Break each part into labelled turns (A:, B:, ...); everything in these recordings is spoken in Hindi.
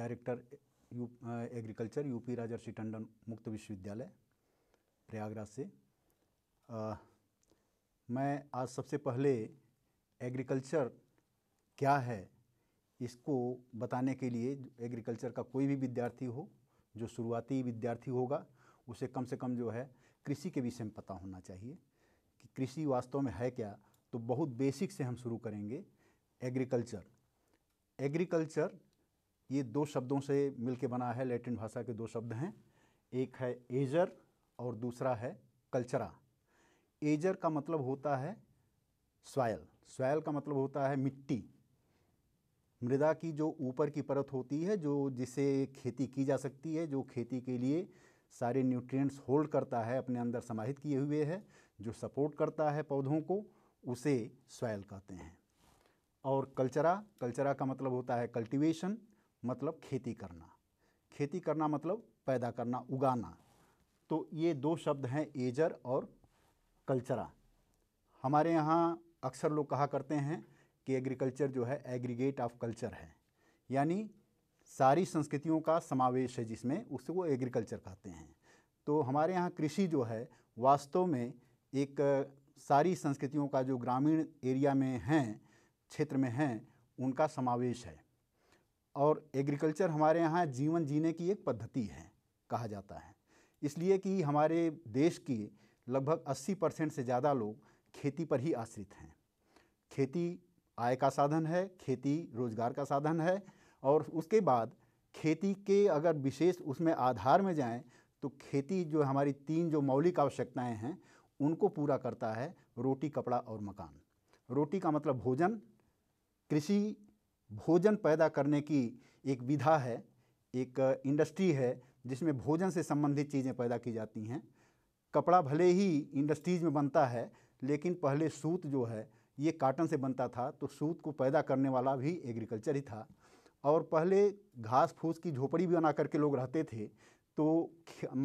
A: डायरेक्टर यू एग्रीकल्चर यूपी राजर्षि टंडन मुक्त विश्वविद्यालय प्रयागराज से आ, मैं आज सबसे पहले एग्रीकल्चर क्या है इसको बताने के लिए एग्रीकल्चर का कोई भी विद्यार्थी हो जो शुरुआती विद्यार्थी होगा उसे कम से कम जो है कृषि के विषय में पता होना चाहिए कि कृषि वास्तव में है क्या तो बहुत बेसिक से हम शुरू करेंगे एग्रीकल्चर एग्रीकल्चर ये दो शब्दों से मिलके बना है लैटिन भाषा के दो शब्द हैं एक है एजर और दूसरा है कल्चरा एजर का मतलब होता है स्वायल स्वायल का मतलब होता है मिट्टी मृदा की जो ऊपर की परत होती है जो जिसे खेती की जा सकती है जो खेती के लिए सारे न्यूट्रिएंट्स होल्ड करता है अपने अंदर समाहित किए हुए है जो सपोर्ट करता है पौधों को उसे स्वायल कहते हैं और कल्चरा कल्चरा का मतलब होता है कल्टीवेशन मतलब खेती करना खेती करना मतलब पैदा करना उगाना तो ये दो शब्द हैं एजर और कल्चरा हमारे यहाँ अक्सर लोग कहा करते हैं कि एग्रीकल्चर जो है एग्रीगेट ऑफ कल्चर है यानी सारी संस्कृतियों का समावेश है जिसमें उससे वो एग्रीकल्चर कहते हैं तो हमारे यहाँ कृषि जो है वास्तव में एक सारी संस्कृतियों का जो ग्रामीण एरिया में हैं क्षेत्र में हैं उनका समावेश है और एग्रीकल्चर हमारे यहाँ जीवन जीने की एक पद्धति है कहा जाता है इसलिए कि हमारे देश की लगभग 80 परसेंट से ज़्यादा लोग खेती पर ही आश्रित हैं खेती आय का साधन है खेती रोजगार का साधन है और उसके बाद खेती के अगर विशेष उसमें आधार में जाएं तो खेती जो हमारी तीन जो मौलिक आवश्यकताएं हैं उनको पूरा करता है रोटी कपड़ा और मकान रोटी का मतलब भोजन कृषि भोजन पैदा करने की एक विधा है एक इंडस्ट्री है जिसमें भोजन से संबंधित चीज़ें पैदा की जाती हैं कपड़ा भले ही इंडस्ट्रीज़ में बनता है लेकिन पहले सूत जो है ये काटन से बनता था तो सूत को पैदा करने वाला भी एग्रीकल्चर ही था और पहले घास फूस की झोपड़ी भी बना करके लोग रहते थे तो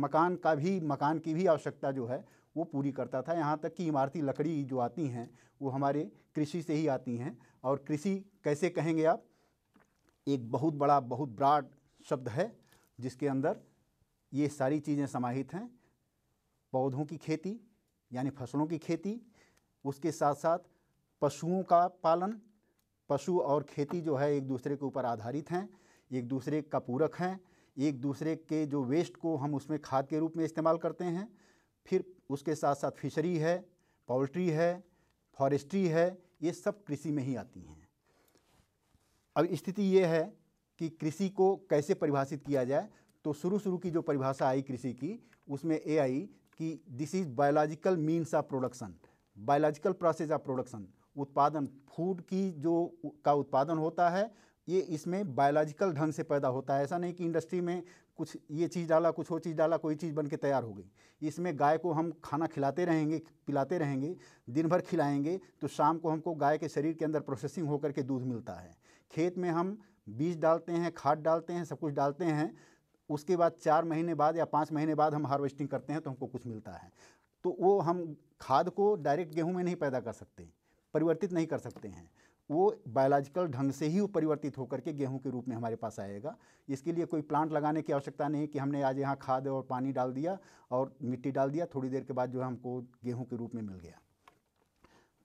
A: मकान का भी मकान की भी आवश्यकता जो है वो पूरी करता था यहाँ तक कि इमारती लकड़ी जो आती हैं वो हमारे कृषि से ही आती हैं और कृषि कैसे कहेंगे आप एक बहुत बड़ा बहुत ब्राड शब्द है जिसके अंदर ये सारी चीज़ें समाहित हैं पौधों की खेती यानी फसलों की खेती उसके साथ साथ पशुओं का पालन पशु और खेती जो है एक दूसरे के ऊपर आधारित हैं एक दूसरे का पूरक हैं एक दूसरे के जो वेस्ट को हम उसमें खाद के रूप में इस्तेमाल करते हैं फिर उसके साथ साथ फिशरी है पोल्ट्री है फॉरेस्ट्री है ये सब कृषि में ही आती हैं अब स्थिति ये है कि कृषि को कैसे परिभाषित किया जाए तो शुरू शुरू की जो परिभाषा आई कृषि की उसमें ए आई कि this is biological means of production biological process of production उत्पादन फूड की जो का उत्पादन होता है ये इसमें बायोलॉजिकल ढंग से पैदा होता है ऐसा नहीं कि इंडस्ट्री में कुछ ये चीज़ डाला कुछ वो चीज़ डाला कोई चीज़ बन के तैयार हो गई इसमें गाय को हम खाना खिलाते रहेंगे पिलाते रहेंगे दिन भर खिलाएंगे तो शाम को हमको गाय के शरीर के अंदर प्रोसेसिंग होकर के दूध मिलता है खेत में हम बीज डालते हैं खाद डालते हैं सब कुछ डालते हैं उसके बाद चार महीने बाद या पाँच महीने बाद हम हार्वेस्टिंग करते हैं तो हमको कुछ मिलता है तो वो हम खाद को डायरेक्ट गेहूँ में नहीं पैदा कर सकते परिवर्तित नहीं कर सकते हैं वो बायोलॉजिकल ढंग से ही परिवर्तित होकर के गेहूं के रूप में हमारे पास आएगा इसके लिए कोई प्लांट लगाने की आवश्यकता नहीं कि हमने आज यहाँ खाद और पानी डाल दिया और मिट्टी डाल दिया थोड़ी देर के बाद जो है हमको गेहूँ के रूप में मिल गया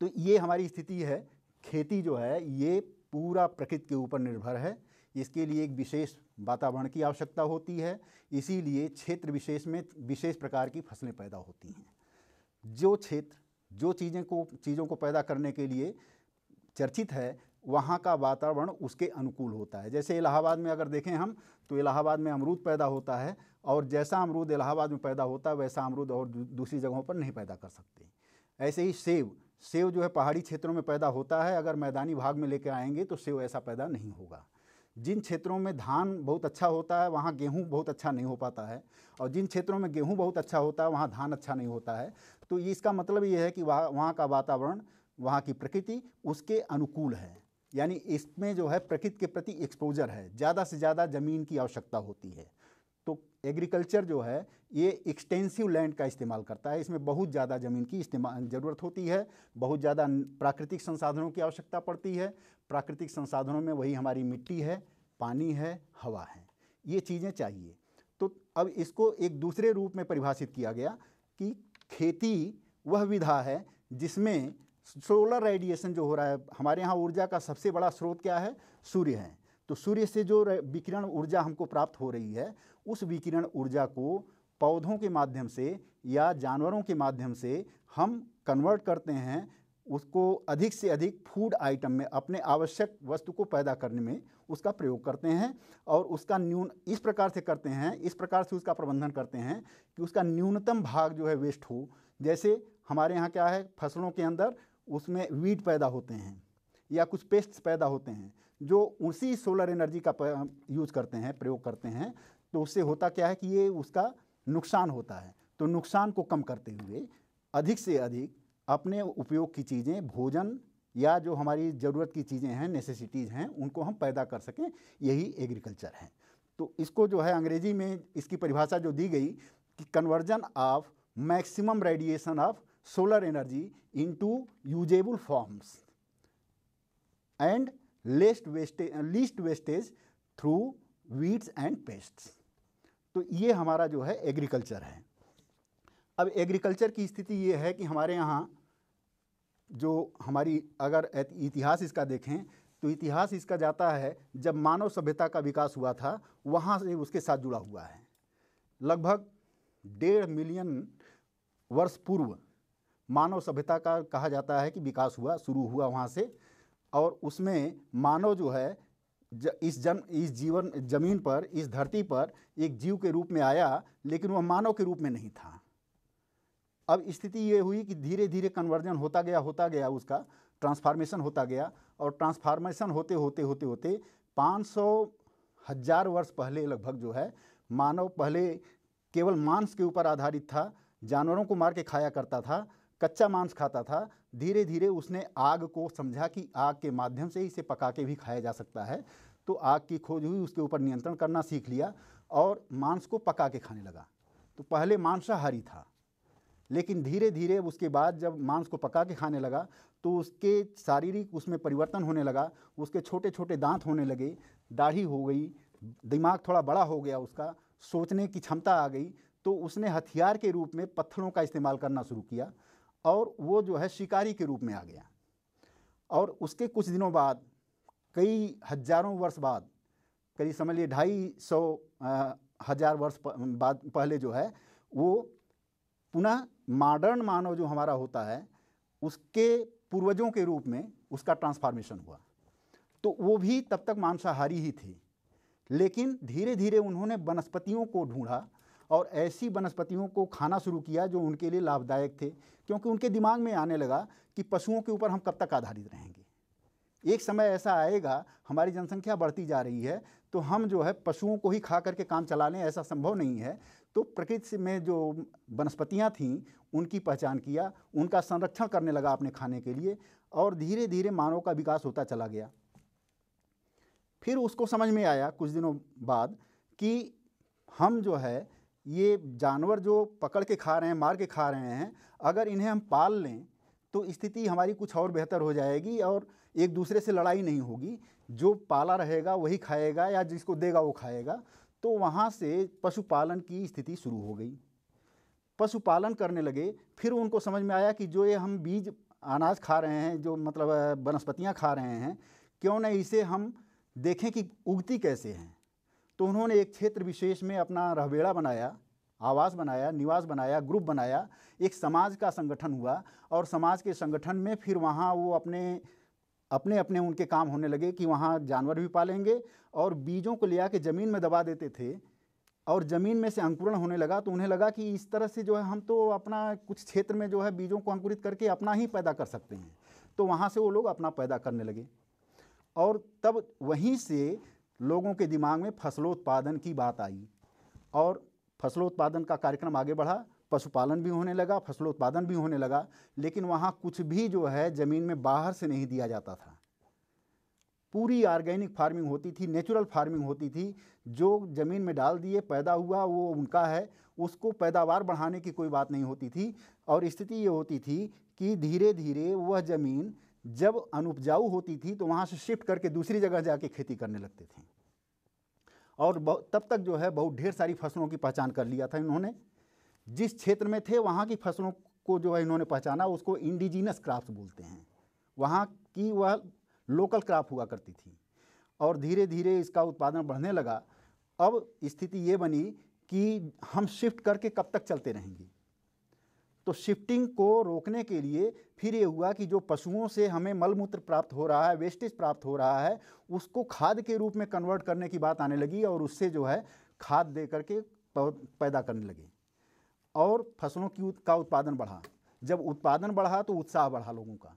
A: तो ये हमारी स्थिति है खेती जो है ये पूरा प्रकृति के ऊपर निर्भर है इसके लिए एक विशेष वातावरण की आवश्यकता होती है इसीलिए क्षेत्र विशेष में विशेष प्रकार की फसलें पैदा होती हैं जो क्षेत्र जो चीज़ें को चीज़ों को पैदा करने के लिए चर्चित है वहाँ का वातावरण उसके अनुकूल होता है जैसे इलाहाबाद में अगर देखें हम तो इलाहाबाद में अमरूद पैदा होता है और जैसा अमरूद इलाहाबाद में पैदा होता है वैसा अमरूद और दूसरी जगहों पर नहीं पैदा कर सकते ऐसे ही सेब सेब जो है पहाड़ी क्षेत्रों में पैदा होता है अगर मैदानी भाग में लेकर आएंगे तो सेब ऐसा पैदा नहीं होगा जिन क्षेत्रों में धान बहुत अच्छा होता है वहाँ गेहूँ बहुत अच्छा नहीं हो पाता है और जिन क्षेत्रों में गेहूँ बहुत अच्छा होता है वहाँ धान अच्छा नहीं होता है तो इसका मतलब ये है कि वहाँ का वातावरण वहाँ की प्रकृति उसके अनुकूल है यानी इसमें जो है प्रकृति के प्रति एक्सपोजर है ज़्यादा से ज़्यादा ज़मीन की आवश्यकता होती है तो एग्रीकल्चर जो है ये एक्सटेंसिव लैंड का इस्तेमाल करता है इसमें बहुत ज़्यादा ज़मीन की इस्तेमाल ज़रूरत होती है बहुत ज़्यादा प्राकृतिक संसाधनों की आवश्यकता पड़ती है प्राकृतिक संसाधनों में वही हमारी मिट्टी है पानी है हवा है ये चीज़ें चाहिए तो अब इसको एक दूसरे रूप में परिभाषित किया गया कि खेती वह विधा है जिसमें सोलर रेडिएशन जो हो रहा है हमारे यहाँ ऊर्जा का सबसे बड़ा स्रोत क्या है सूर्य है तो सूर्य से जो विकिरण ऊर्जा हमको प्राप्त हो रही है उस विकिरण ऊर्जा को पौधों के माध्यम से या जानवरों के माध्यम से हम कन्वर्ट करते हैं उसको अधिक से अधिक फूड आइटम में अपने आवश्यक वस्तु को पैदा करने में उसका प्रयोग करते हैं और उसका न्यून इस प्रकार से करते हैं इस प्रकार से उसका प्रबंधन करते हैं कि उसका न्यूनतम भाग जो है वेस्ट हो जैसे हमारे यहाँ क्या है फसलों के अंदर उसमें वीट पैदा होते हैं या कुछ पेस्ट्स पैदा होते हैं जो उसी सोलर एनर्जी का यूज़ करते हैं प्रयोग करते हैं तो उससे होता क्या है कि ये उसका नुकसान होता है तो नुकसान को कम करते हुए अधिक से अधिक अपने उपयोग की चीज़ें भोजन या जो हमारी ज़रूरत की चीज़ें हैं नेसेसिटीज़ हैं उनको हम पैदा कर सकें यही एग्रीकल्चर है तो इसको जो है अंग्रेजी में इसकी परिभाषा जो दी गई कि conversion of maximum radiation of solar energy into usable forms and least waste least wastage through weeds and pests. तो ये हमारा जो है एग्रीकल्चर है अब एग्रीकल्चर की स्थिति ये है कि हमारे यहाँ जो हमारी अगर इतिहास इसका देखें तो इतिहास इसका जाता है जब मानव सभ्यता का विकास हुआ था वहाँ से उसके साथ जुड़ा हुआ है लगभग डेढ़ मिलियन वर्ष पूर्व मानव सभ्यता का कहा जाता है कि विकास हुआ शुरू हुआ वहाँ से और उसमें मानव जो है ज, इस जन इस जीवन जमीन पर इस धरती पर एक जीव के रूप में आया लेकिन वह मानव के रूप में नहीं था अब स्थिति ये हुई कि धीरे धीरे कन्वर्जन होता गया होता गया उसका ट्रांसफार्मेशन होता गया और ट्रांसफार्मेशन होते होते होते होते सौ हजार वर्ष पहले लगभग जो है मानव पहले केवल मांस के ऊपर आधारित था जानवरों को मार के खाया करता था कच्चा मांस खाता था धीरे धीरे उसने आग को समझा कि आग के माध्यम से इसे पका के भी खाया जा सकता है तो आग की खोज हुई उसके ऊपर नियंत्रण करना सीख लिया और मांस को पका के खाने लगा तो पहले मांसाहारी था लेकिन धीरे धीरे उसके बाद जब मांस को पका के खाने लगा तो उसके शारीरिक उसमें परिवर्तन होने लगा उसके छोटे छोटे दांत होने लगे दाढ़ी हो गई दिमाग थोड़ा बड़ा हो गया उसका सोचने की क्षमता आ गई तो उसने हथियार के रूप में पत्थरों का इस्तेमाल करना शुरू किया और वो जो है शिकारी के रूप में आ गया और उसके कुछ दिनों बाद कई हजारों वर्ष बाद करीब समझ लिए ढाई सौ हजार वर्ष बाद पहले जो है वो पुनः मॉडर्न मानव जो हमारा होता है उसके पूर्वजों के रूप में उसका ट्रांसफॉर्मेशन हुआ तो वो भी तब तक मांसाहारी ही थे लेकिन धीरे धीरे उन्होंने वनस्पतियों को ढूंढा और ऐसी वनस्पतियों को खाना शुरू किया जो उनके लिए लाभदायक थे क्योंकि उनके दिमाग में आने लगा कि पशुओं के ऊपर हम कब तक आधारित रहेंगे एक समय ऐसा आएगा हमारी जनसंख्या बढ़ती जा रही है तो हम जो है पशुओं को ही खा करके काम चला लें ऐसा संभव नहीं है तो प्रकृति में जो वनस्पतियाँ थीं उनकी पहचान किया उनका संरक्षण करने लगा अपने खाने के लिए और धीरे धीरे मानव का विकास होता चला गया फिर उसको समझ में आया कुछ दिनों बाद कि हम जो है ये जानवर जो पकड़ के खा रहे हैं मार के खा रहे हैं अगर इन्हें हम पाल लें तो स्थिति हमारी कुछ और बेहतर हो जाएगी और एक दूसरे से लड़ाई नहीं होगी जो पाला रहेगा वही खाएगा या जिसको देगा वो खाएगा तो वहाँ से पशुपालन की स्थिति शुरू हो गई पशुपालन करने लगे फिर उनको समझ में आया कि जो ये हम बीज अनाज खा रहे हैं जो मतलब वनस्पतियाँ खा रहे हैं क्यों न इसे हम देखें कि उगती कैसे हैं तो उन्होंने एक क्षेत्र विशेष में अपना रहबेड़ा बनाया आवास बनाया निवास बनाया ग्रुप बनाया एक समाज का संगठन हुआ और समाज के संगठन में फिर वहाँ वो अपने अपने अपने उनके काम होने लगे कि वहाँ जानवर भी पालेंगे और बीजों को ले के ज़मीन में दबा देते थे और ज़मीन में से अंकुरण होने लगा तो उन्हें लगा कि इस तरह से जो है हम तो अपना कुछ क्षेत्र में जो है बीजों को अंकुरित करके अपना ही पैदा कर सकते हैं तो वहाँ से वो लोग अपना पैदा करने लगे और तब वहीं से लोगों के दिमाग में फसलोत्पादन की बात आई और फसलोत्पादन का कार्यक्रम आगे बढ़ा पशुपालन भी होने लगा फसलोत्पादन भी होने लगा लेकिन वहाँ कुछ भी जो है ज़मीन में बाहर से नहीं दिया जाता था पूरी ऑर्गेनिक फार्मिंग होती थी नेचुरल फार्मिंग होती थी जो ज़मीन में डाल दिए पैदा हुआ वो उनका है उसको पैदावार बढ़ाने की कोई बात नहीं होती थी और स्थिति ये होती थी कि धीरे धीरे वह ज़मीन जब अनुपजाऊ होती थी तो वहाँ से शिफ्ट करके दूसरी जगह जाके खेती करने लगते थे और तब तक जो है बहुत ढेर सारी फसलों की पहचान कर लिया था इन्होंने जिस क्षेत्र में थे वहाँ की फसलों को जो है इन्होंने पहचाना उसको इंडिजीनस क्राफ्ट बोलते हैं वहाँ की वह लोकल क्राफ्ट हुआ करती थी और धीरे धीरे इसका उत्पादन बढ़ने लगा अब स्थिति ये बनी कि हम शिफ्ट करके कब तक चलते रहेंगे तो शिफ्टिंग को रोकने के लिए फिर ये हुआ कि जो पशुओं से हमें मलमूत्र प्राप्त हो रहा है वेस्टेज प्राप्त हो रहा है उसको खाद के रूप में कन्वर्ट करने की बात आने लगी और उससे जो है खाद दे करके पैदा करने लगे और फसलों की का उत्पादन बढ़ा जब उत्पादन बढ़ा तो उत्साह बढ़ा लोगों का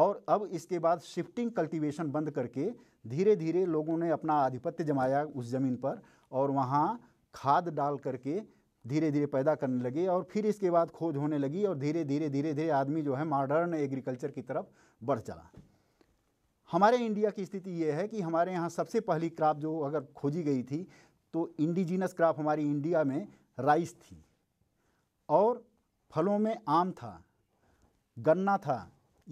A: और अब इसके बाद शिफ्टिंग कल्टीवेशन बंद करके धीरे धीरे लोगों ने अपना आधिपत्य जमाया उस ज़मीन पर और वहाँ खाद डाल करके धीरे धीरे पैदा करने लगे और फिर इसके बाद खोज होने लगी और धीरे धीरे धीरे धीरे आदमी जो है मॉडर्न एग्रीकल्चर की तरफ बढ़ चला हमारे इंडिया की स्थिति ये है कि हमारे यहाँ सबसे पहली क्राप जो अगर खोजी गई थी तो इंडिजीनस क्राप हमारी इंडिया में राइस थी और फलों में आम था गन्ना था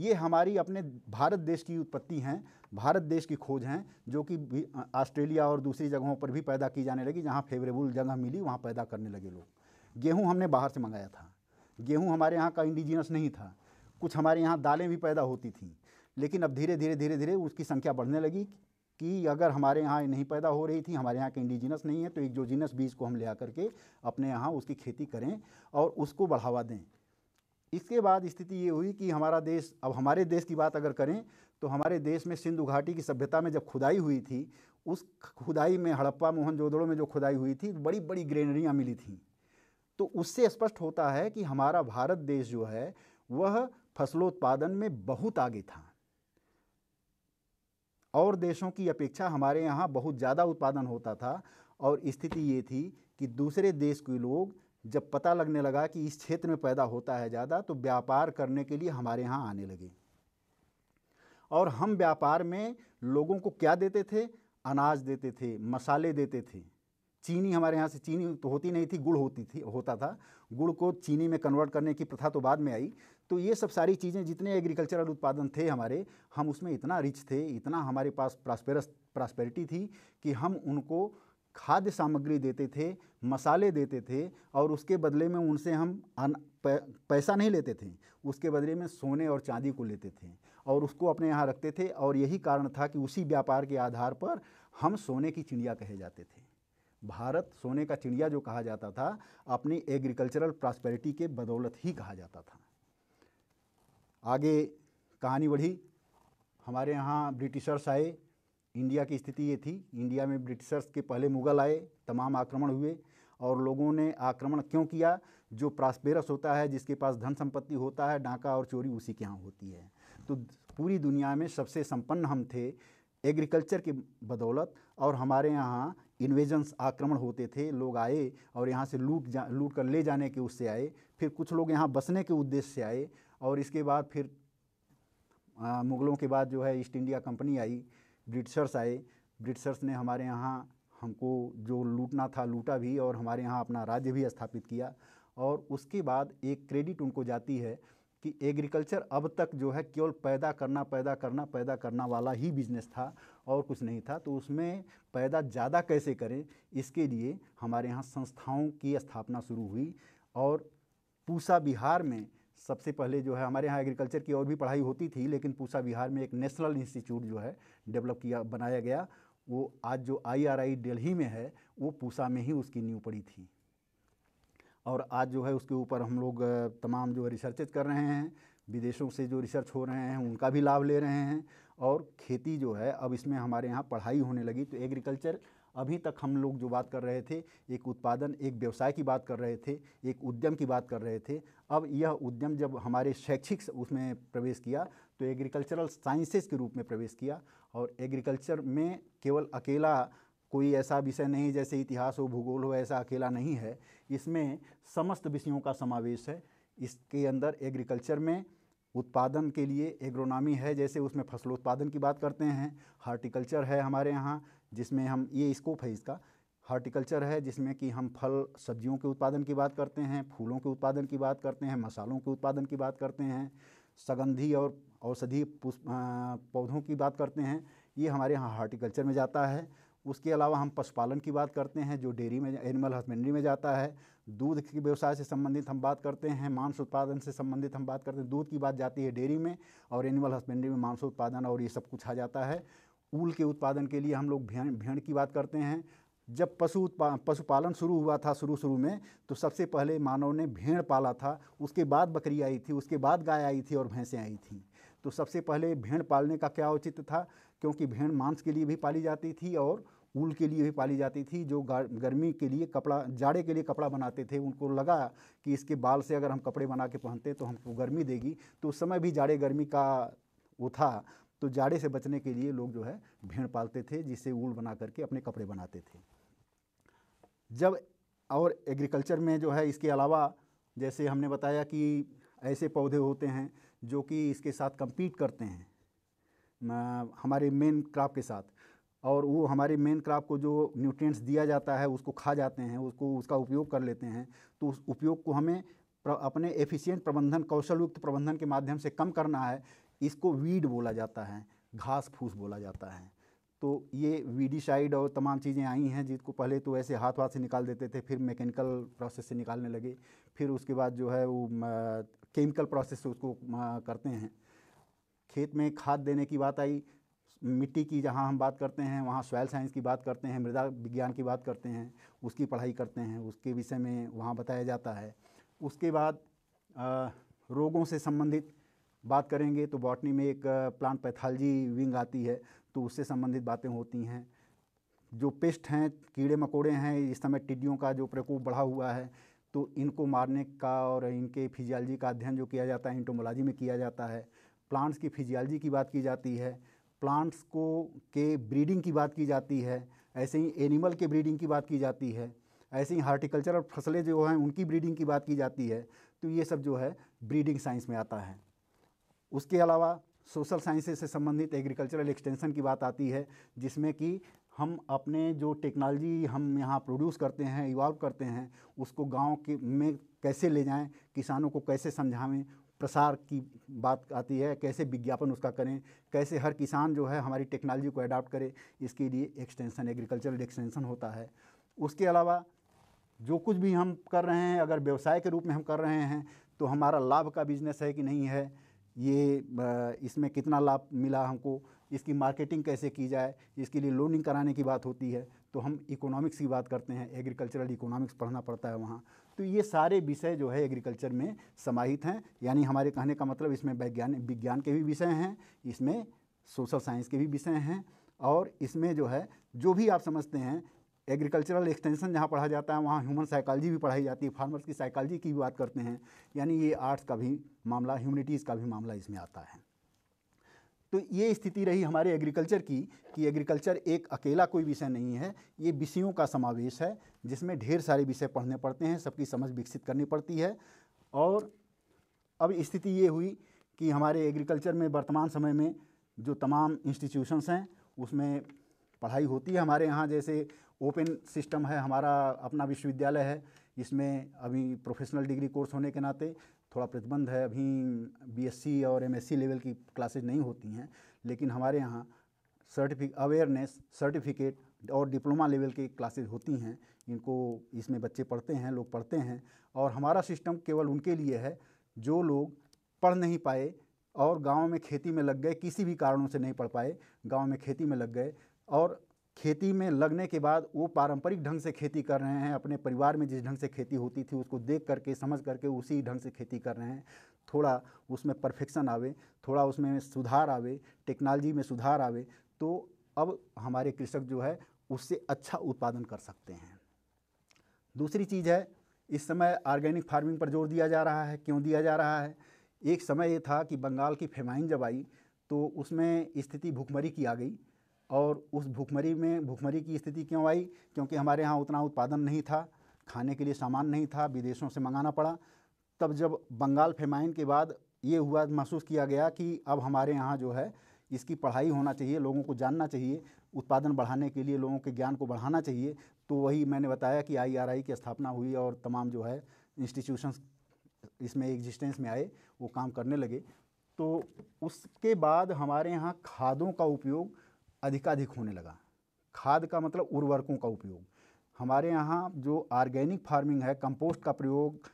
A: ये हमारी अपने भारत देश की उत्पत्ति हैं भारत देश की खोज हैं जो कि ऑस्ट्रेलिया और दूसरी जगहों पर भी पैदा की जाने लगी जहाँ फेवरेबल जगह मिली वहाँ पैदा करने लगे लोग गेहूँ हमने बाहर से मंगाया था गेहूँ हमारे यहाँ का इंडिजिनस नहीं था कुछ हमारे यहाँ दालें भी पैदा होती थी लेकिन अब धीरे धीरे धीरे धीरे उसकी संख्या बढ़ने लगी कि अगर हमारे यहाँ नहीं पैदा हो रही थी हमारे यहाँ के इंडिजिनस नहीं है तो एक जो जीनस बीज को हम ले आकर के अपने यहाँ उसकी खेती करें और उसको बढ़ावा दें इसके बाद स्थिति ये हुई कि हमारा देश अब हमारे देश की बात अगर करें तो हमारे देश में सिंधु घाटी की सभ्यता में जब खुदाई हुई थी उस खुदाई में हड़प्पा मोहनजोदड़ो में जो खुदाई हुई थी बड़ी बड़ी ग्रेनरियाँ मिली थी तो उससे स्पष्ट होता है कि हमारा भारत देश जो है वह फसलोत्पादन में बहुत आगे था और देशों की अपेक्षा हमारे यहाँ बहुत ज़्यादा उत्पादन होता था और स्थिति ये थी कि दूसरे देश के लोग जब पता लगने लगा कि इस क्षेत्र में पैदा होता है ज़्यादा तो व्यापार करने के लिए हमारे यहाँ आने लगे और हम व्यापार में लोगों को क्या देते थे अनाज देते थे मसाले देते थे चीनी हमारे यहाँ से चीनी तो होती नहीं थी गुड़ होती थी होता था गुड़ को चीनी में कन्वर्ट करने की प्रथा तो बाद में आई तो ये सब सारी चीज़ें जितने एग्रीकल्चरल उत्पादन थे हमारे हम उसमें इतना रिच थे इतना हमारे पास प्रॉस्पेरस प्रॉस्पेरिटी थी कि हम उनको खाद्य सामग्री देते थे मसाले देते थे और उसके बदले में उनसे हम पैसा नहीं लेते थे उसके बदले में सोने और चांदी को लेते थे और उसको अपने यहाँ रखते थे और यही कारण था कि उसी व्यापार के आधार पर हम सोने की चिड़िया कहे जाते थे भारत सोने का चिड़िया जो कहा जाता था अपनी एग्रीकल्चरल प्रॉस्पेरिटी के बदौलत ही कहा जाता था आगे कहानी बढ़ी हमारे यहाँ ब्रिटिशर्स आए इंडिया की स्थिति ये थी इंडिया में ब्रिटिशर्स के पहले मुगल आए तमाम आक्रमण हुए और लोगों ने आक्रमण क्यों किया जो प्रास्पेरस होता है जिसके पास धन संपत्ति होता है डाका और चोरी उसी के यहाँ होती है तो पूरी दुनिया में सबसे संपन्न हम थे एग्रीकल्चर की बदौलत और हमारे यहाँ इन्वेजन्स आक्रमण होते थे लोग आए और यहाँ से लूट जा लूट कर ले जाने के उससे आए फिर कुछ लोग यहाँ बसने के उद्देश्य से आए और इसके बाद फिर मुग़लों के बाद जो है ईस्ट इंडिया कंपनी आई ब्रिटिशर्स आए ब्रिटिशर्स ने हमारे यहाँ हमको जो लूटना था लूटा भी और हमारे यहाँ अपना राज्य भी स्थापित किया और उसके बाद एक क्रेडिट उनको जाती है कि एग्रीकल्चर अब तक जो है केवल पैदा करना पैदा करना पैदा करना वाला ही बिजनेस था और कुछ नहीं था तो उसमें पैदा ज़्यादा कैसे करें इसके लिए हमारे यहाँ संस्थाओं की स्थापना शुरू हुई और पूसा बिहार में सबसे पहले जो है हमारे यहाँ एग्रीकल्चर की और भी पढ़ाई होती थी लेकिन पूसा बिहार में एक नेशनल इंस्टीट्यूट जो है डेवलप किया बनाया गया वो आज जो आईआरआई दिल्ली में है वो पूसा में ही उसकी नींव पड़ी थी और आज जो है उसके ऊपर हम लोग तमाम जो है रिसर्चेज कर रहे हैं विदेशों से जो रिसर्च हो रहे हैं उनका भी लाभ ले रहे हैं और खेती जो है अब इसमें हमारे यहाँ पढ़ाई होने लगी तो एग्रीकल्चर अभी तक हम लोग जो बात कर रहे थे एक उत्पादन एक व्यवसाय की बात कर रहे थे एक उद्यम की बात कर रहे थे अब यह उद्यम जब हमारे शैक्षिक उसमें प्रवेश किया तो एग्रीकल्चरल साइंसेज के रूप में प्रवेश किया और एग्रीकल्चर में केवल अकेला कोई ऐसा विषय नहीं जैसे इतिहास हो भूगोल हो ऐसा अकेला नहीं है इसमें समस्त विषयों का समावेश है इसके अंदर एग्रीकल्चर में उत्पादन के लिए एग्रोनॉमी है जैसे उसमें फसलोत्पादन की बात करते हैं हार्टिकल्चर है हमारे यहाँ जिसमें हम ये स्कोप है इसका हार्टिकल्चर है जिसमें कि हम फल सब्जियों के उत्पादन की बात करते हैं फूलों के उत्पादन की बात करते हैं मसालों के उत्पादन की बात करते हैं सगंधी और औषधि पुष्प पौधों की बात करते हैं ये हमारे यहाँ हार्टिकल्चर में जाता है उसके अलावा हम पशुपालन की बात करते हैं जो डेयरी में एनिमल हस्बेंड्री में जाता है दूध के व्यवसाय से संबंधित हम बात करते हैं मांस उत्पादन से संबंधित हम बात करते हैं दूध की बात जाती है डेयरी में और एनिमल हस्बेंड्री में मांस उत्पादन और ये सब कुछ आ जाता है ऊल के उत्पादन के लिए हम लोग भेड़ भेड़ की बात करते हैं जब पशु उत्पा पशुपालन शुरू हुआ था शुरू शुरू में तो सबसे पहले मानव ने भेड़ पाला था उसके बाद बकरी आई थी उसके बाद गाय आई थी और भैंसें आई थी तो सबसे पहले भेड़ पालने का क्या औचित्य था क्योंकि भेड़ मांस के लिए भी पाली जाती थी और ऊल के लिए भी पाली जाती थी जो गर्मी के लिए कपड़ा जाड़े के लिए कपड़ा बनाते थे उनको लगा कि इसके बाल से अगर हम कपड़े बना के पहनते तो हमको गर्मी देगी तो उस समय भी जाड़े गर्मी का वो था तो जाड़े से बचने के लिए लोग जो है भेड़ पालते थे जिससे ऊन बना करके अपने कपड़े बनाते थे जब और एग्रीकल्चर में जो है इसके अलावा जैसे हमने बताया कि ऐसे पौधे होते हैं जो कि इसके साथ कंपीट करते हैं हमारे मेन क्राप के साथ और वो हमारे मेन क्राप को जो न्यूट्रिएंट्स दिया जाता है उसको खा जाते हैं उसको उसका उपयोग कर लेते हैं तो उस उपयोग को हमें अपने एफिशिएंट प्रबंधन कौशलयुक्त प्रबंधन के माध्यम से कम करना है इसको वीड बोला जाता है घास फूस बोला जाता है तो ये वीडिसाइड और तमाम चीज़ें आई हैं जिसको पहले तो ऐसे हाथ हाथ से निकाल देते थे फिर मैकेनिकल प्रोसेस से निकालने लगे फिर उसके बाद जो है वो केमिकल प्रोसेस से उसको करते हैं खेत में खाद देने की बात आई मिट्टी की जहाँ हम बात करते हैं वहाँ सॉयल साइंस की बात करते हैं मृदा विज्ञान की बात करते हैं उसकी पढ़ाई करते हैं उसके विषय में वहाँ बताया जाता है उसके बाद रोगों से संबंधित बात करेंगे तो बॉटनी में एक प्लांट पैथालजी विंग आती है तो उससे संबंधित बातें होती हैं जो पेस्ट हैं कीड़े मकोड़े हैं इस समय टिड्डियों का जो प्रकोप बढ़ा हुआ है तो इनको मारने का और इनके फिजियालॉजी का अध्ययन जो किया जाता है इंटोमोलॉजी में किया जाता है प्लांट्स की फिजियालॉजी की बात की जाती है प्लांट्स को के ब्रीडिंग की बात की जाती है ऐसे ही एनिमल के ब्रीडिंग की बात की जाती है ऐसे ही हार्टिकल्चर और फसलें जो हैं उनकी ब्रीडिंग की बात की जाती है तो ये सब जो है ब्रीडिंग साइंस में आता है उसके अलावा सोशल साइंसेज से संबंधित एग्रीकल्चरल एक्सटेंशन की बात आती है जिसमें कि हम अपने जो टेक्नोलॉजी हम यहाँ प्रोड्यूस करते हैं इवॉल्व करते हैं उसको गांव के में कैसे ले जाएं किसानों को कैसे समझाएं प्रसार की बात आती है कैसे विज्ञापन उसका करें कैसे हर किसान जो है हमारी टेक्नोलॉजी को अडॉप्ट करे इसके लिए एक्सटेंशन एग्रीकल्चरल एक्सटेंशन होता है उसके अलावा जो कुछ भी हम कर रहे हैं अगर व्यवसाय के रूप में हम कर रहे हैं तो हमारा लाभ का बिजनेस है कि नहीं है ये इसमें कितना लाभ मिला हमको इसकी मार्केटिंग कैसे की जाए इसके लिए लोनिंग कराने की बात होती है तो हम इकोनॉमिक्स की बात करते हैं एग्रीकल्चरल इकोनॉमिक्स पढ़ना पड़ता है वहाँ तो ये सारे विषय जो है एग्रीकल्चर में समाहित हैं यानी हमारे कहने का मतलब इसमें वैज्ञानिक विज्ञान के भी विषय हैं इसमें सोशल साइंस के भी विषय हैं और इसमें जो है जो भी आप समझते हैं एग्रीकल्चरल एक्सटेंशन जहाँ पढ़ा जाता है वहाँ ह्यूमन साइकोलॉजी भी पढ़ाई जाती है फार्मर्स की साइकोलॉजी की भी बात करते हैं यानी ये आर्ट्स का भी मामला ह्यूमनिटीज़ का भी मामला इसमें आता है तो ये स्थिति रही हमारे एग्रीकल्चर की कि एग्रीकल्चर एक अकेला कोई विषय नहीं है ये विषयों का समावेश है जिसमें ढेर सारे विषय पढ़ने पड़ते हैं सबकी समझ विकसित करनी पड़ती है और अब स्थिति ये हुई कि हमारे एग्रीकल्चर में वर्तमान समय में जो तमाम इंस्टीट्यूशंस हैं उसमें पढ़ाई होती है हमारे यहाँ जैसे ओपन सिस्टम है हमारा अपना विश्वविद्यालय है इसमें अभी प्रोफेशनल डिग्री कोर्स होने के नाते थोड़ा प्रतिबंध है अभी बीएससी और एमएससी लेवल की क्लासेज नहीं होती हैं लेकिन हमारे यहाँ सर्टिफिक अवेयरनेस सर्टिफिकेट और डिप्लोमा लेवल की क्लासेज होती हैं इनको इसमें बच्चे पढ़ते हैं लोग पढ़ते हैं और हमारा सिस्टम केवल उनके लिए है जो लोग पढ़ नहीं पाए और गाँव में खेती में लग गए किसी भी कारणों से नहीं पढ़ पाए गाँव में खेती में लग गए और खेती में लगने के बाद वो पारंपरिक ढंग से खेती कर रहे हैं अपने परिवार में जिस ढंग से खेती होती थी उसको देख करके समझ करके उसी ढंग से खेती कर रहे हैं थोड़ा उसमें परफेक्शन आवे थोड़ा उसमें सुधार आवे टेक्नोलॉजी में सुधार आवे तो अब हमारे कृषक जो है उससे अच्छा उत्पादन कर सकते हैं दूसरी चीज़ है इस समय ऑर्गेनिक फार्मिंग पर जोर दिया जा रहा है क्यों दिया जा रहा है एक समय ये था कि बंगाल की फेमाइन जब आई तो उसमें स्थिति भुखमरी की आ गई और उस भूखमरी में भूखमरी की स्थिति क्यों आई क्योंकि हमारे यहाँ उतना उत्पादन नहीं था खाने के लिए सामान नहीं था विदेशों से मंगाना पड़ा तब जब बंगाल फेमाइन के बाद ये हुआ महसूस किया गया कि अब हमारे यहाँ जो है इसकी पढ़ाई होना चाहिए लोगों को जानना चाहिए उत्पादन बढ़ाने के लिए लोगों के ज्ञान को बढ़ाना चाहिए तो वही मैंने बताया कि आईआरआई की स्थापना हुई और तमाम जो है इंस्टीट्यूशंस इसमें एग्जिस्टेंस में आए वो काम करने लगे तो उसके बाद हमारे यहाँ खादों का उपयोग अधिकाधिक होने लगा खाद का मतलब उर्वरकों का उपयोग हमारे यहाँ जो ऑर्गेनिक फार्मिंग है कंपोस्ट का प्रयोग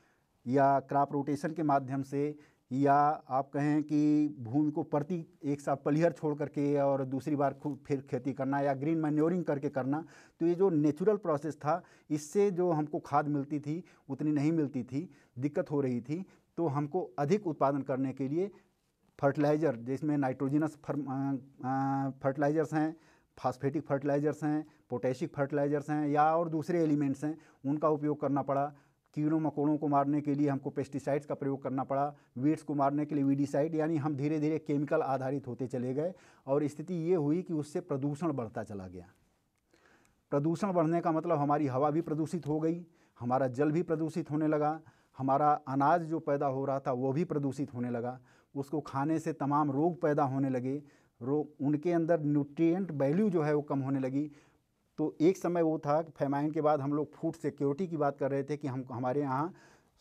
A: या क्रॉप रोटेशन के माध्यम से या आप कहें कि भूमि को प्रति एक साथ पलिहर छोड़ करके और दूसरी बार फिर खेती करना या ग्रीन मैन्योरिंग करके करना तो ये जो नेचुरल प्रोसेस था इससे जो हमको खाद मिलती थी उतनी नहीं मिलती थी दिक्कत हो रही थी तो हमको अधिक उत्पादन करने के लिए फर्टिलाइज़र जिसमें नाइट्रोजिनस फर्टिलाइज़र्स हैं फास्फेटिक फर्टिलाइज़र्स हैं पोटेशिक फर्टिलाइज़र्स हैं या और दूसरे एलिमेंट्स हैं उनका उपयोग करना पड़ा कीड़ों मकोड़ों को मारने के लिए हमको पेस्टिसाइड्स का प्रयोग करना पड़ा वीड्स को मारने के लिए वीडिसाइड यानी हम धीरे धीरे केमिकल आधारित होते चले गए और स्थिति ये हुई कि उससे प्रदूषण बढ़ता चला गया प्रदूषण बढ़ने का मतलब हमारी हवा भी प्रदूषित हो गई हमारा जल भी प्रदूषित होने लगा हमारा अनाज जो पैदा हो रहा था वो भी प्रदूषित होने लगा उसको खाने से तमाम रोग पैदा होने लगे रोग उनके अंदर न्यूट्रिएंट वैल्यू जो है वो कम होने लगी तो एक समय वो था फेमाइन के बाद हम लोग फूड सिक्योरिटी की बात कर रहे थे कि हम हमारे यहाँ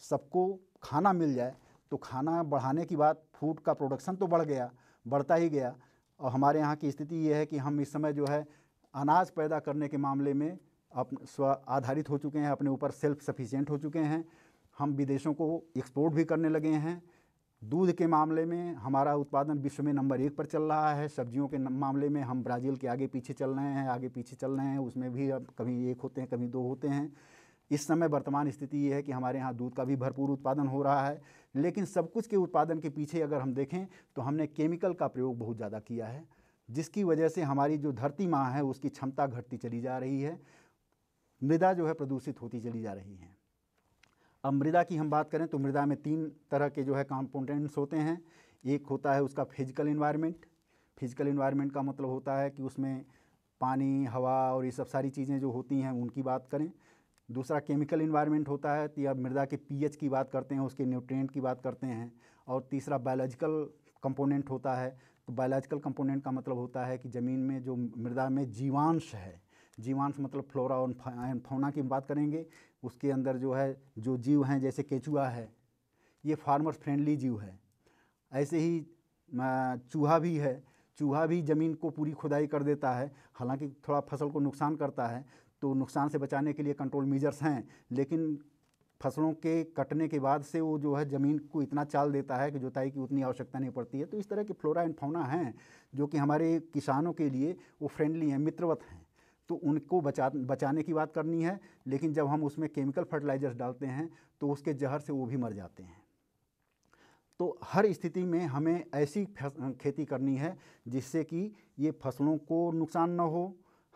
A: सबको खाना मिल जाए तो खाना बढ़ाने की बात फूड का प्रोडक्शन तो बढ़ गया बढ़ता ही गया और हमारे यहाँ की स्थिति ये है कि हम इस समय जो है अनाज पैदा करने के मामले में अप स्व आधारित हो चुके हैं अपने ऊपर सेल्फ सफिशेंट हो चुके हैं हम विदेशों को एक्सपोर्ट भी करने लगे हैं दूध के मामले में हमारा उत्पादन विश्व में नंबर एक पर चल रहा है सब्जियों के मामले में हम ब्राज़ील के आगे पीछे चल रहे हैं आगे पीछे चल रहे हैं उसमें भी अब कभी एक होते हैं कभी दो होते हैं इस समय वर्तमान स्थिति ये है कि हमारे यहाँ दूध का भी भरपूर उत्पादन हो रहा है लेकिन सब कुछ के उत्पादन के पीछे अगर हम देखें तो हमने केमिकल का प्रयोग बहुत ज़्यादा किया है जिसकी वजह से हमारी जो धरती माँ है उसकी क्षमता घटती चली जा रही है मृदा जो है प्रदूषित होती चली जा रही है अब मृदा की हम बात करें तो मृदा में तीन तरह के जो है कॉम्पोनेंट्स होते हैं एक होता है उसका फिजिकल इन्वायरमेंट फिजिकल इन्वायरमेंट का मतलब होता है कि उसमें पानी हवा और ये सब सारी चीज़ें जो होती हैं उनकी बात करें दूसरा केमिकल इन्वायरमेंट होता है तो अब मृदा के पीएच की बात करते हैं उसके न्यूट्रिएंट की बात करते हैं और तीसरा बायोलॉजिकल कंपोनेंट होता है तो बायोलॉजिकल कंपोनेंट का मतलब होता है कि ज़मीन में जो मृदा में जीवांश है जीवांश मतलब फ्लोरा और फौना की बात करेंगे उसके अंदर जो है जो जीव हैं जैसे केचुआ है ये फार्मर फ्रेंडली जीव है ऐसे ही चूहा भी है चूहा भी ज़मीन को पूरी खुदाई कर देता है हालांकि थोड़ा फसल को नुकसान करता है तो नुकसान से बचाने के लिए कंट्रोल मीजर्स हैं लेकिन फसलों के कटने के बाद से वो जो है ज़मीन को इतना चाल देता है कि जोताई की उतनी आवश्यकता नहीं पड़ती है तो इस तरह की फ्लोरा एंड फौना हैं जो कि हमारे किसानों के लिए वो फ्रेंडली हैं मित्रवत हैं तो उनको बचा बचाने की बात करनी है लेकिन जब हम उसमें केमिकल फर्टिलाइजर्स डालते हैं तो उसके जहर से वो भी मर जाते हैं तो हर स्थिति में हमें ऐसी खेती करनी है जिससे कि ये फसलों को नुकसान न हो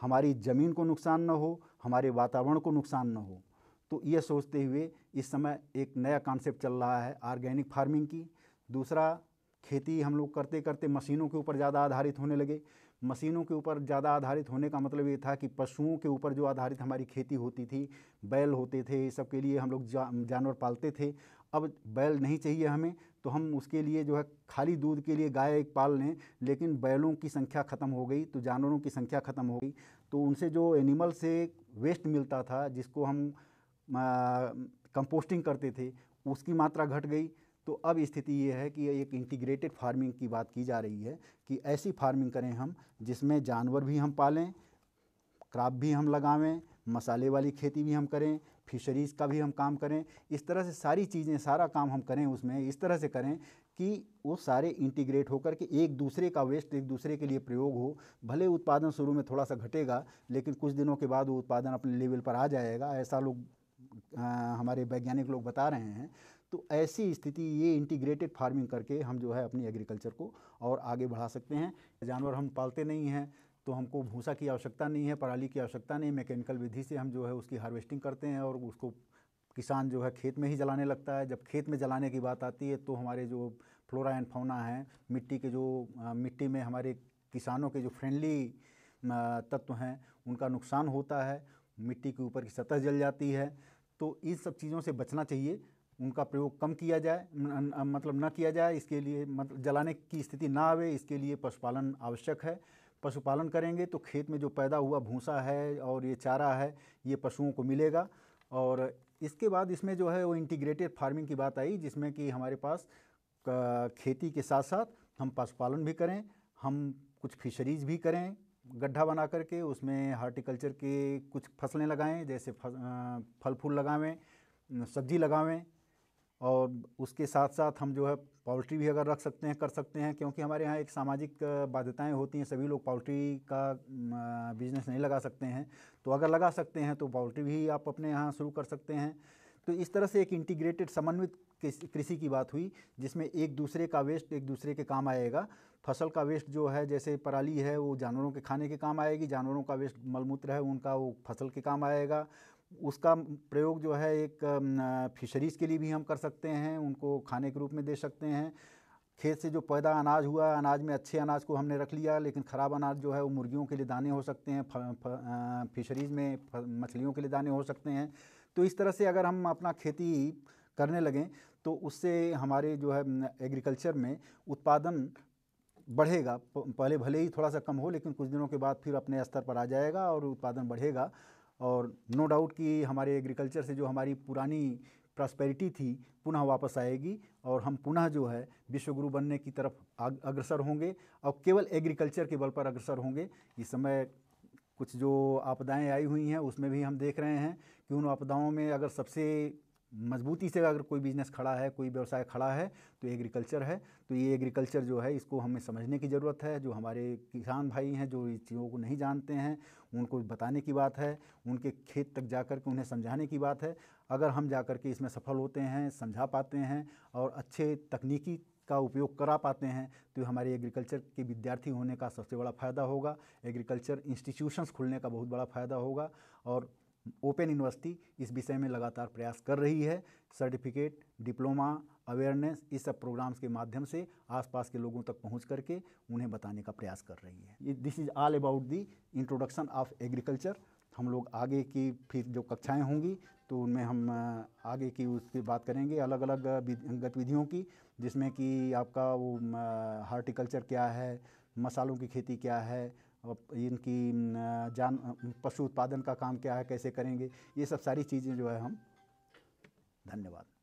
A: हमारी ज़मीन को नुकसान न हो हमारे वातावरण को नुकसान न हो तो ये सोचते हुए इस समय एक नया कॉन्सेप्ट चल रहा है ऑर्गेनिक फार्मिंग की दूसरा खेती हम लोग करते करते मशीनों के ऊपर ज़्यादा आधारित होने लगे मशीनों के ऊपर ज़्यादा आधारित होने का मतलब ये था कि पशुओं के ऊपर जो आधारित हमारी खेती होती थी बैल होते थे ये सब के लिए हम लोग जा, जानवर पालते थे अब बैल नहीं चाहिए हमें तो हम उसके लिए जो है खाली दूध के लिए गाय एक पाल लें लेकिन बैलों की संख्या ख़त्म हो गई तो जानवरों की संख्या ख़त्म हो गई तो उनसे जो एनिमल से वेस्ट मिलता था जिसको हम कंपोस्टिंग करते थे उसकी मात्रा घट गई तो अब स्थिति ये है कि एक इंटीग्रेटेड फार्मिंग की बात की जा रही है कि ऐसी फार्मिंग करें हम जिसमें जानवर भी हम पालें क्राप भी हम लगावें मसाले वाली खेती भी हम करें फिशरीज़ का भी हम काम करें इस तरह से सारी चीज़ें सारा काम हम करें उसमें इस तरह से करें कि वो सारे इंटीग्रेट होकर के एक दूसरे का वेस्ट एक दूसरे के लिए प्रयोग हो भले उत्पादन शुरू में थोड़ा सा घटेगा लेकिन कुछ दिनों के बाद वो उत्पादन अपने लेवल पर आ जाएगा ऐसा लोग आ, हमारे वैज्ञानिक लोग बता रहे हैं तो ऐसी स्थिति ये इंटीग्रेटेड फार्मिंग करके हम जो है अपनी एग्रीकल्चर को और आगे बढ़ा सकते हैं जानवर हम पालते नहीं हैं तो हमको भूसा की आवश्यकता नहीं है पराली की आवश्यकता नहीं मैकेनिकल विधि से हम जो है उसकी हार्वेस्टिंग करते हैं और उसको किसान जो है खेत में ही जलाने लगता है जब खेत में जलाने की बात आती है तो हमारे जो फ्लोरा एंड फौना है मिट्टी के जो मिट्टी में हमारे किसानों के जो फ्रेंडली तत्व हैं उनका नुकसान होता है मिट्टी के ऊपर की सतह जल जाती है तो इन सब चीज़ों से बचना चाहिए उनका प्रयोग कम किया जाए मतलब न किया जाए इसके लिए मतलब जलाने की स्थिति ना आवे इसके लिए पशुपालन आवश्यक है पशुपालन करेंगे तो खेत में जो पैदा हुआ भूसा है और ये चारा है ये पशुओं को मिलेगा और इसके बाद इसमें जो है वो इंटीग्रेटेड फार्मिंग की बात आई जिसमें कि हमारे पास खेती के साथ साथ हम पशुपालन भी करें हम कुछ फिशरीज भी करें गड्ढा बना करके उसमें हार्टिकल्चर के कुछ फसलें लगाएं जैसे फल फूल लगावें सब्जी लगावें और उसके साथ साथ हम जो है पोल्ट्री भी अगर रख सकते हैं कर सकते हैं क्योंकि हमारे यहाँ एक सामाजिक बाध्यताएं होती हैं सभी लोग पोल्ट्री का बिजनेस नहीं लगा सकते हैं तो अगर लगा सकते हैं तो पोल्ट्री भी आप अपने यहाँ शुरू कर सकते हैं तो इस तरह से एक इंटीग्रेटेड समन्वित कृषि की बात हुई जिसमें एक दूसरे का वेस्ट एक दूसरे के काम आएगा फसल का वेस्ट जो है जैसे पराली है वो जानवरों के खाने के काम आएगी जानवरों का वेस्ट मलमूत्र है उनका वो फसल के काम आएगा उसका प्रयोग जो है एक फिशरीज़ के लिए भी हम कर सकते हैं उनको खाने के रूप में दे सकते हैं खेत से जो पैदा अनाज हुआ अनाज में अच्छे अनाज को हमने रख लिया लेकिन ख़राब अनाज जो है वो मुर्गियों के लिए दाने हो सकते हैं फिशरीज़ में मछलियों के लिए दाने हो सकते हैं तो इस तरह से अगर हम अपना खेती करने लगें तो उससे हमारे जो है एग्रीकल्चर में उत्पादन बढ़ेगा पहले भले ही थोड़ा सा कम हो लेकिन कुछ दिनों के बाद फिर अपने स्तर पर आ जाएगा और उत्पादन बढ़ेगा और नो डाउट कि हमारे एग्रीकल्चर से जो हमारी पुरानी प्रॉस्पेरिटी थी पुनः वापस आएगी और हम पुनः जो है विश्वगुरु बनने की तरफ अग्रसर होंगे और केवल एग्रीकल्चर के बल पर अग्रसर होंगे इस समय कुछ जो आपदाएं आई हुई हैं उसमें भी हम देख रहे हैं कि उन आपदाओं में अगर सबसे मजबूती से अगर कोई बिज़नेस खड़ा है कोई व्यवसाय खड़ा है तो एग्रीकल्चर है तो ये एग्रीकल्चर जो है इसको हमें समझने की ज़रूरत है जो हमारे किसान भाई हैं जो इस चीज़ों को नहीं जानते हैं उनको बताने की बात है उनके खेत तक जा कर के उन्हें समझाने की बात है अगर हम जा कर के इसमें सफल होते हैं समझा पाते हैं और अच्छे तकनीकी का उपयोग करा पाते हैं तो हमारे एग्रीकल्चर के विद्यार्थी होने का सबसे बड़ा फ़ायदा होगा एग्रीकल्चर इंस्टीट्यूशंस खुलने का बहुत बड़ा फ़ायदा होगा और ओपन यूनिवर्सिटी इस विषय में लगातार प्रयास कर रही है सर्टिफिकेट डिप्लोमा अवेयरनेस इस सब प्रोग्राम्स के माध्यम से आसपास के लोगों तक पहुंच करके उन्हें बताने का प्रयास कर रही है this is all about the introduction of agriculture हम लोग आगे की फिर जो कक्षाएं होंगी तो उनमें हम आगे की उसकी बात करेंगे अलग अलग गतिविधियों की जिसमें कि आपका वो हार्टिकल्चर क्या है मसालों की खेती क्या है इनकी जान पशु उत्पादन का काम क्या है कैसे करेंगे ये सब सारी चीज़ें जो है हम धन्यवाद